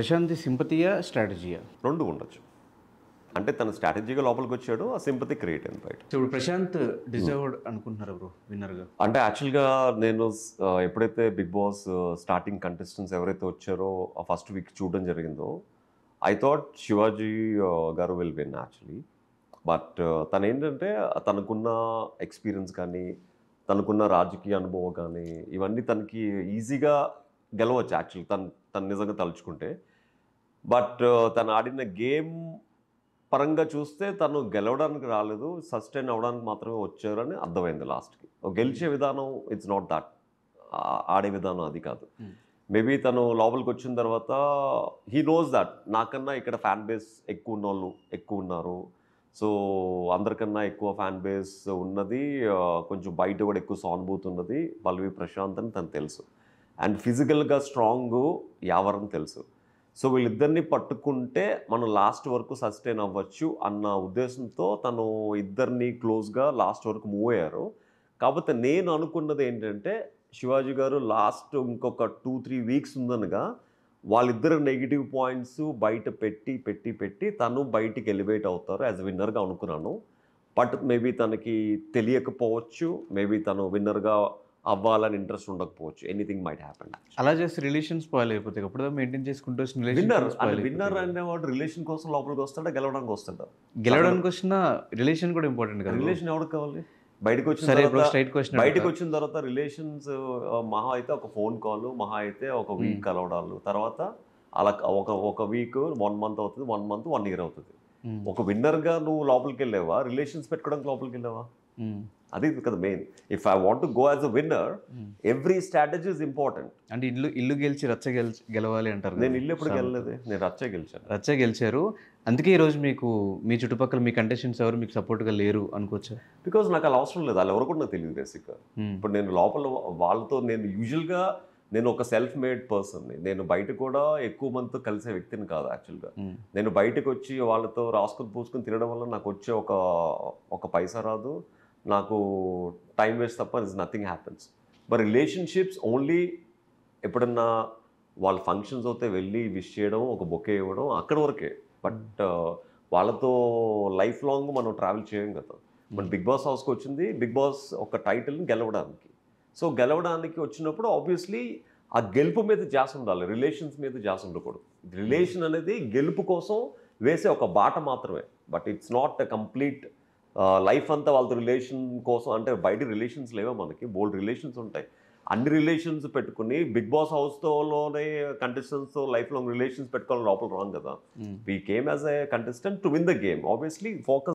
ప్రశాంతి సింపతియా స్ట్రాటజీయా రెండు ఉండొచ్చు అంటే తన స్ట్రాటజీగా లోపలికి వచ్చాడు ఆ సింపతి క్రియేట్ అయింది బయట ఇప్పుడు ప్రశాంత్ డిజర్వ్డ్ hmm. అనుకుంటున్నారు బ్రో విన్నర్గా అంటే యాక్చువల్గా నేను ఎప్పుడైతే బిగ్ బాస్ స్టార్టింగ్ కంటెస్టెంట్స్ ఎవరైతే వచ్చారో ఆ ఫస్ట్ వీక్ చూడడం జరిగిందో ఐ థాట్ శివాజీ గారు విల్ విన్ యాక్చువల్లీ బట్ తను ఏంటంటే తనకున్న ఎక్స్పీరియన్స్ కానీ తనకున్న రాజకీయ అనుభవం కానీ ఇవన్నీ తనకి ఈజీగా గెలవచ్చు యాక్చువల్ తను తను నిజంగా తలుచుకుంటే బట్ తను ఆడిన గేమ్ పరంగా చూస్తే తను గెలవడానికి రాలేదు సస్టైన్ అవ్వడానికి మాత్రమే వచ్చారని అర్థమైంది లాస్ట్కి గెలిచే hmm. విధానం ఇట్స్ నాట్ దాట్ ఆడే విధానం అది కాదు మేబీ hmm. తను లోపలికి వచ్చిన తర్వాత హీ నోస్ దాట్ నాకన్నా ఇక్కడ ఫ్యాన్ బేస్ ఎక్కువ ఉన్న వాళ్ళు ఎక్కువ ఉన్నారు సో అందరికన్నా ఎక్కువ ఫ్యాన్ బేస్ ఉన్నది కొంచెం బయట కూడా ఎక్కువ సానుభూతి ఉన్నది బల్వి ప్రశాంత్ అని తను తెలుసు అండ్ ఫిజికల్గా స్ట్రాంగ్ యావరం తెలుసు సో వీళ్ళిద్దరిని పట్టుకుంటే మనం లాస్ట్ వరకు సస్టైన్ అవ్వచ్చు అన్న ఉద్దేశంతో తను ఇద్దరిని క్లోజ్గా లాస్ట్ వరకు మూవ్ అయ్యారు కాకపోతే నేను అనుకున్నది ఏంటంటే శివాజీ గారు లాస్ట్ ఇంకొక టూ త్రీ వీక్స్ ఉందనగా వాళ్ళిద్దరు నెగిటివ్ పాయింట్స్ బయట పెట్టి పెట్టి పెట్టి తను బయటికి ఎలివేట్ అవుతారు యాజ్ విన్నర్గా అనుకున్నాను బట్ మేబీ తనకి తెలియకపోవచ్చు మేబీ తను విన్నర్గా అవ్వాలని ఇంట్రెస్ట్ ఉండకపోవచ్చు ఎనీథింగ్ మైట్ హ్యాపెన్ అలా చేసి రిలేషన్స్ స్పాయిల్ అయిపోతాయి అప్పుడు మెయింటైన్ చేసుకుంటూ విన్నర్ విన్నర్ అనేవాడు రిలేషన్ కోసం లోపలికి వస్తాడా గెలవడానికి వస్తాడా గెలవడానికి వచ్చిన రిలేషన్ కూడా ఇంపార్టెంట్ కదా రిలేషన్ ఎవరికి కావాలి బయటకు వచ్చిన క్వశ్చన్ బయటకు వచ్చిన తర్వాత రిలేషన్స్ మహా అయితే ఒక ఫోన్ కాల్ మహా అయితే ఒక వీక్ కలవడాలు తర్వాత అలా ఒక ఒక వీక్ వన్ మంత్ అవుతుంది వన్ మంత్ వన్ ఇయర్ అవుతుంది ఒక విన్నర్గా నువ్వు లోపలికి వెళ్ళావా రిలేషన్స్ పెట్టుకోవడానికి లోపలికి వెళ్ళావా అది కదా main if I want go as a winner every strategy is important అంటే ఇల్లు ఇల్లు గెలిచి రచ్చ గెలిచి గెలవాలి అంటారు నేను ఇల్లు ఎప్పుడు గెలలేదు నేను రచ్చ గెలిచాను రచ్చ గెలిచారు అందుకే ఈరోజు మీకు మీ చుట్టుపక్కల మీ కంటెషన్స్ ఎవరు మీకు సపోర్ట్గా లేరు అనుకోవచ్చు బికాజ్ నాకు అలా అవసరం లేదు అలా ఎవరు కూడా నాకు తెలియదు బేసిక్గా hmm. ఇప్పుడు నేను లోపల వాళ్ళతో నేను యూజువల్గా నేను ఒక సెల్ఫ్ మేడ్ పర్సన్ని నేను బయట కూడా ఎక్కువ మందితో కలిసే వ్యక్తిని కాదు యాక్చువల్గా hmm. నేను బయటకు వచ్చి వాళ్ళతో రాసుకొని పూసుకొని తినడం వల్ల నాకు వచ్చే ఒక ఒక పైసా రాదు నాకు టైం వేస్ట్ తప్ప this nothing happens but relationships only ఎప్పుడన్నా వాళ్ళ ఫంక్షన్స్ అయితే వెళ్ళి విష్ చేయడం ఒక బొకే ఇవ్వడం అక్కడ వరకే బట్ hmm. uh, వాళ్ళతో లైఫ్ లాంగ్ మనం ట్రావెల్ చేయం కదా మన బిగ్ బాస్ హౌస్కి వచ్చింది బిగ్ బాస్ ఒక టైటిల్ని గెలవడానికి సో గెలవడానికి వచ్చినప్పుడు ఆబ్వియస్లీ ఆ గెలుపు మీద జాస్ ఉండాలి రిలేషన్స్ మీద జాస్ ఉండకూడదు రిలేషన్ hmm. అనేది గెలుపు కోసం వేసే ఒక బాట మాత్రమే but it's not a complete life అంతా వాళ్ళతో రిలేషన్ కోసం అంటే బయట రిలేషన్స్ లేవా మనకి బోల్డ్ రిలేషన్స్ ఉంటాయి అన్ని రిలేషన్స్ పెట్టుకుని బిగ్ బాస్ హౌస్తోనే కంటెస్టెంట్స్తో లైఫ్ లాంగ్ రిలేషన్స్ పెట్టుకోవాలని లోపల రాంగ్ కదా we game as a contestant to win the game obviously focus